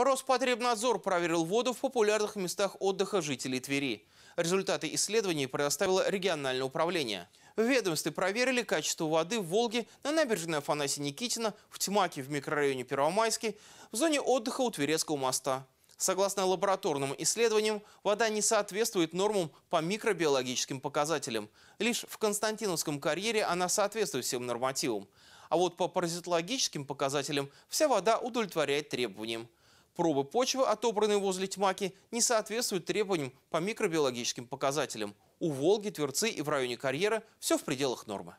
Роспотребнадзор проверил воду в популярных местах отдыха жителей Твери. Результаты исследований предоставило региональное управление. В ведомстве проверили качество воды в Волге, на набережной Афанасия Никитина, в Тьмаке в микрорайоне Первомайский, в зоне отдыха у Тверецкого моста. Согласно лабораторным исследованиям, вода не соответствует нормам по микробиологическим показателям. Лишь в Константиновском карьере она соответствует всем нормативам. А вот по паразитологическим показателям вся вода удовлетворяет требованиям. Пробы почвы, отобранные возле Тьмаки, не соответствуют требованиям по микробиологическим показателям. У Волги, Тверцы и в районе карьера все в пределах нормы.